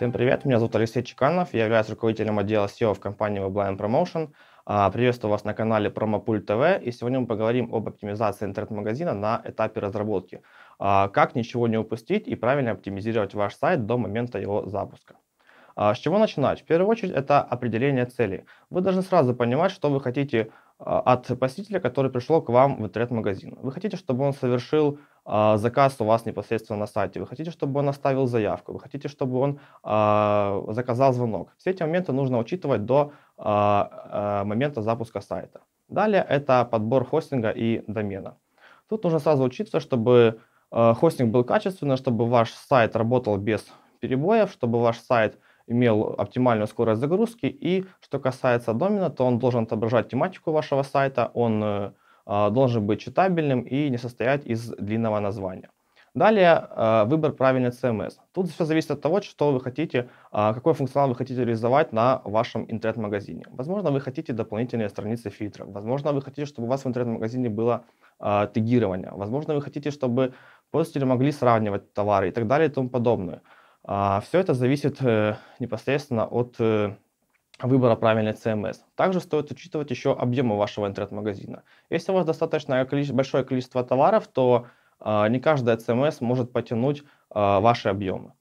Всем привет, меня зовут Алексей Чеканов, я являюсь руководителем отдела SEO в компании Webline Promotion. А, приветствую вас на канале Промопуль ТВ, и сегодня мы поговорим об оптимизации интернет-магазина на этапе разработки. А, как ничего не упустить и правильно оптимизировать ваш сайт до момента его запуска. А, с чего начинать? В первую очередь это определение цели. Вы должны сразу понимать, что вы хотите от посетителя, который пришел к вам в интернет-магазин. Вы хотите, чтобы он совершил а, заказ у вас непосредственно на сайте, вы хотите, чтобы он оставил заявку, вы хотите, чтобы он а, заказал звонок. Все эти моменты нужно учитывать до а, момента запуска сайта. Далее это подбор хостинга и домена. Тут нужно сразу учитывать, чтобы хостинг был качественный, чтобы ваш сайт работал без перебоев, чтобы ваш сайт имел оптимальную скорость загрузки. И что касается домена, то он должен отображать тематику вашего сайта, он э, а, должен быть читабельным и не состоять из длинного названия. Далее а, выбор правильной CMS. Тут все зависит от того, что вы хотите, а, какой функционал вы хотите реализовать на вашем интернет-магазине. Возможно, вы хотите дополнительные страницы фильтров. Возможно, вы хотите, чтобы у вас в интернет-магазине было тегирование. Возможно, вы хотите, чтобы пользователи могли сравнивать товары и так далее и тому подобное. Все это зависит э, непосредственно от э, выбора правильной CMS. Также стоит учитывать еще объемы вашего интернет-магазина. Если у вас достаточно большое количество товаров, то а, не каждая CMS может потянуть а, ваши объемы.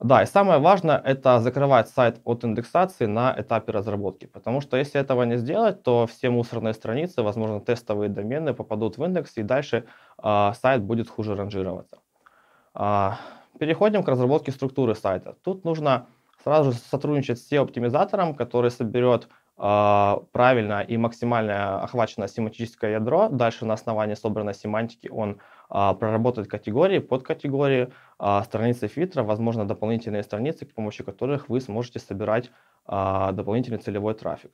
Да, и самое важное – это закрывать сайт от индексации на этапе разработки, потому что если этого не сделать, то все мусорные страницы, возможно, тестовые домены попадут в индекс, и дальше э, сайт будет хуже ранжироваться. Э, переходим к разработке структуры сайта. Тут нужно сразу же сотрудничать с SEO-оптимизатором, который соберет э, правильно и максимально охваченное семантическое ядро. Дальше на основании собранной семантики он э, проработает категории, подкатегории, э, страницы фильтра, возможно, дополнительные страницы, с помощью которых вы сможете собирать э, дополнительный целевой трафик.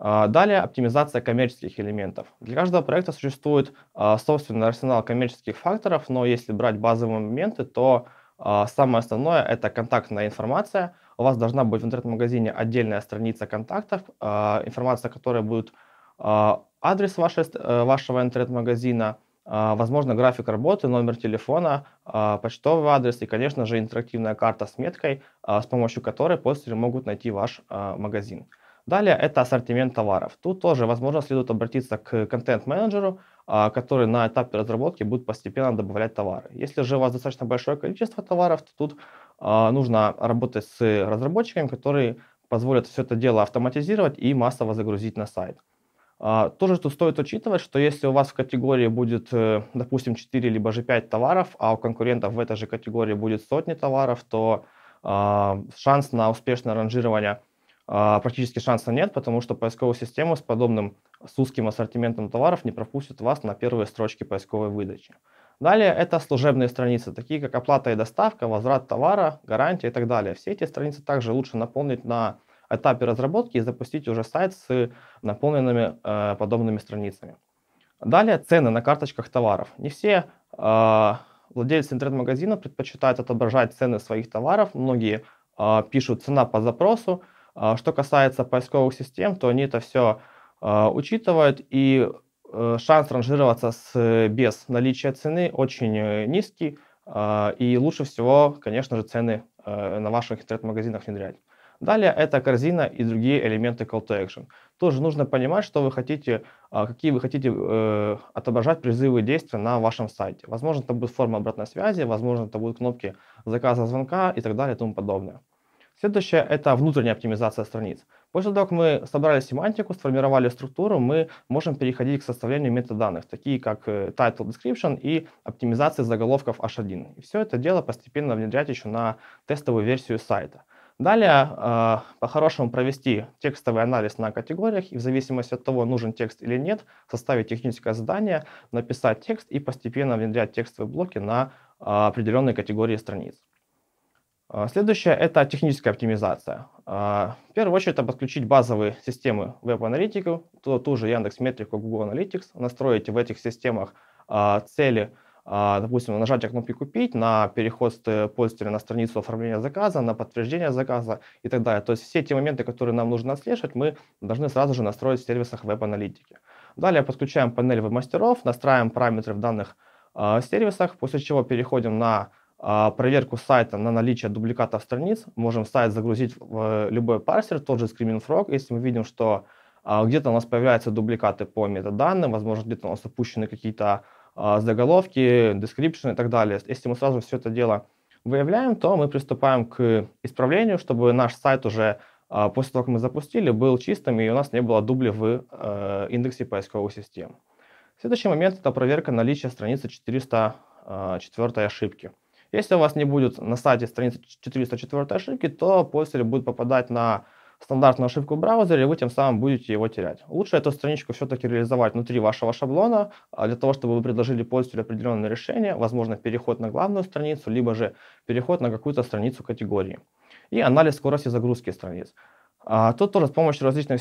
Далее оптимизация коммерческих элементов. Для каждого проекта существует собственный арсенал коммерческих факторов, но если брать базовые моменты, то а, самое основное – это контактная информация. У вас должна быть в интернет-магазине отдельная страница контактов, а, информация, которая будет а, адрес вашей, э, вашего интернет-магазина, возможно, график работы, номер телефона, почтовый адрес и, конечно же, интерактивная карта с меткой, с помощью которой пользователи могут найти ваш магазин. Далее это ассортимент товаров. Тут тоже, возможно, следует обратиться к контент-менеджеру, а, который на этапе разработки будет постепенно добавлять товары. Если же у вас достаточно большое количество товаров, то тут а, нужно работать с разработчиками, которые позволят все это дело автоматизировать и массово загрузить на сайт. А, тоже тут стоит учитывать, что если у вас в категории будет, э, допустим, 4 либо же 5 товаров, а у конкурентов в этой же категории будет сотни товаров, то шанс на успешное ранжирование – а, практически шанса нет, потому что поисковую систему с подобным, с узким ассортиментом товаров не пропустит вас на первые строчки поисковой выдачи. Далее это служебные страницы, такие как оплата и доставка, возврат товара, гарантия и так далее. Все эти страницы также лучше наполнить на этапе разработки и запустить уже сайт с наполненными э, подобными страницами. Далее цены на карточках товаров. Не все э, владельцы интернет-магазина предпочитают отображать цены своих товаров. Многие э, пишут цена по запросу, а что касается поисковых систем, то они это все а, учитывают, и э, шанс ранжироваться с, без наличия цены очень э, низкий, а, и лучше всего, конечно же, цены э, на ваших интернет-магазинах внедрять. Далее это корзина и другие элементы call to action. Тоже нужно понимать, что вы хотите, какие вы хотите э, отображать призывы действия на вашем сайте. Возможно, это будет форма обратной связи, возможно, это будут кнопки заказа звонка и так далее и тому подобное. Следующее – это внутренняя оптимизация страниц. После того, как мы собрали семантику, сформировали структуру, мы можем переходить к составлению метаданных, такие как э, title description и оптимизация заголовков H1. И все это дело постепенно внедрять еще на тестовую версию сайта. Далее, а, по-хорошему провести текстовый анализ на категориях и в зависимости от того, нужен текст или нет, составить техническое задание, написать текст и постепенно внедрять текстовые блоки на а, определенные категории страниц. А, следующее – это техническая оптимизация. А, в первую очередь, это подключить базовые системы веб-аналитиков, ту, ту же Яндекс.Метрику, Google Analytics, настроить в этих системах а, цели, допустим, нажатие кнопки «Купить», на переход э, пользователя на страницу оформления заказа, на подтверждение заказа и так далее. То есть все те моменты, которые нам нужно отслеживать, мы должны сразу же настроить в сервисах веб-аналитики. Далее подключаем панель веб-мастеров, настраиваем параметры в данных сервисах, после чего переходим на а, проверку сайта на наличие дубликатов страниц. Можем сайт загрузить в э, любой парсер, тот же Screaming Если мы видим, что а, где-то у нас появляются дубликаты по метаданным, возможно, где-то у нас опущены какие-то а, заголовки, description и так далее. Если мы сразу все это дело выявляем, то мы приступаем к исправлению, чтобы наш сайт уже после того, как мы запустили, был чистым и у нас не было дубли в э, индексе поисковой системы. Следующий момент – это проверка наличия страницы 404 ошибки. Если у вас не будет на сайте страницы 404 ошибки, то пользователь будет попадать на стандартную ошибку браузера и вы тем самым будете его терять. Лучше эту страничку все-таки реализовать внутри вашего шаблона, а, для того, чтобы вы предложили пользователю определенное решение, возможно, переход на главную страницу, либо же переход на какую-то страницу категории. И анализ скорости загрузки страниц. А тут тоже с помощью различных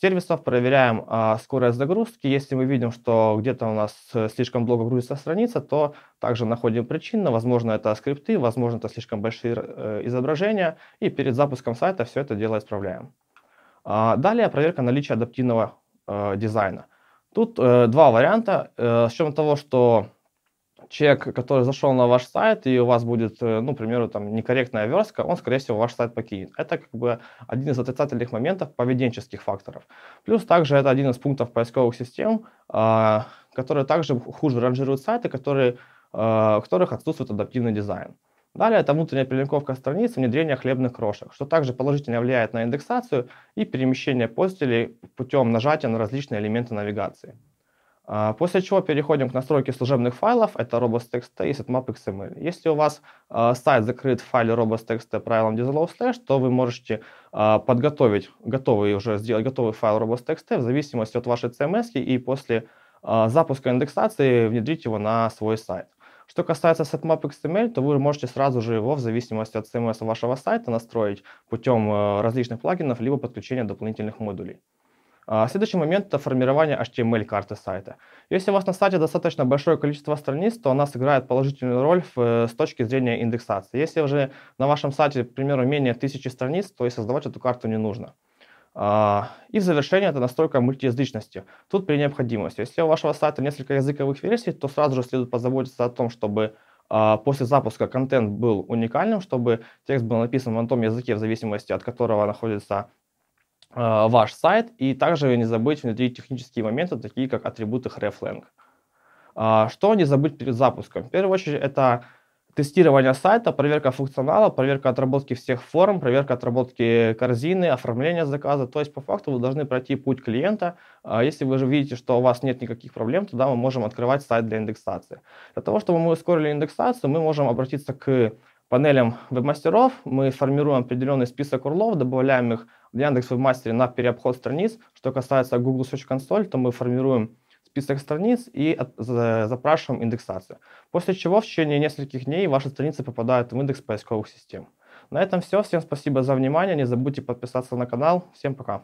сервисов проверяем а, скорость загрузки. Если мы видим, что где-то у нас э, слишком долго грузится страница, то также находим причину. Возможно, это скрипты, возможно, это слишком большие э, изображения. И перед запуском сайта все это дело исправляем. А, далее проверка наличия адаптивного э, дизайна. Тут два варианта. С чем того, что человек, который зашел на ваш сайт, и у вас будет, э, ну, к примеру, там некорректная верстка, он, скорее всего, ваш сайт покинет. Это как бы один из отрицательных моментов поведенческих факторов. Плюс также это один из пунктов поисковых систем, а, которые также хуже ранжируют сайты, которые, у а, которых отсутствует адаптивный дизайн. Далее это внутренняя перелинковка страниц, внедрение хлебных крошек, что также положительно влияет на индексацию и перемещение пользователей путем нажатия на различные элементы навигации. А, после чего переходим к настройке служебных файлов. Это robots.txt и setmap XML. Если у вас а, сайт закрыт в файле robots.txt правилом disallow slash, то вы можете а, подготовить готовый уже сделать готовый файл robots.txt в зависимости от вашей CMS и после запуска индексации внедрить его на свой сайт. Что касается Setmap XML, то вы можете сразу же его в зависимости от CMS вашего сайта настроить путем э, различных плагинов либо подключения дополнительных модулей. А, следующий момент – это формирование HTML-карты сайта. Если у вас на сайте достаточно большое количество страниц, то она сыграет положительную роль в, э, с точки зрения индексации. Если уже на вашем сайте, к примеру, менее тысячи страниц, то и создавать эту карту не нужно. А, и в завершение это настройка мультиязычности. Тут при необходимости. Если у вашего сайта несколько языковых версий, то сразу же следует позаботиться о том, чтобы а, после запуска контент был уникальным, чтобы текст был написан в том языке, в зависимости от которого находится Э, ваш сайт. И также не забыть внутри технические моменты, такие как атрибуты hreflang. А, что не забыть перед запуском? В первую очередь это тестирование сайта, проверка функционала, проверка отработки всех форм, проверка отработки корзины, оформление заказа. То есть по факту вы должны пройти путь клиента. А, если вы же видите, что у вас нет никаких проблем, тогда мы можем открывать сайт для индексации. Для того, чтобы мы ускорили индексацию, мы можем обратиться к панелям вебмастеров мы формируем определенный список урлов, добавляем их в Яндекс Вебмастере на переобход страниц. Что касается Google Search Console, то мы формируем список страниц и запрашиваем индексацию. После чего в течение нескольких дней ваши страницы попадают в индекс поисковых систем. На этом все. Всем спасибо за внимание. Не забудьте подписаться на канал. Всем пока.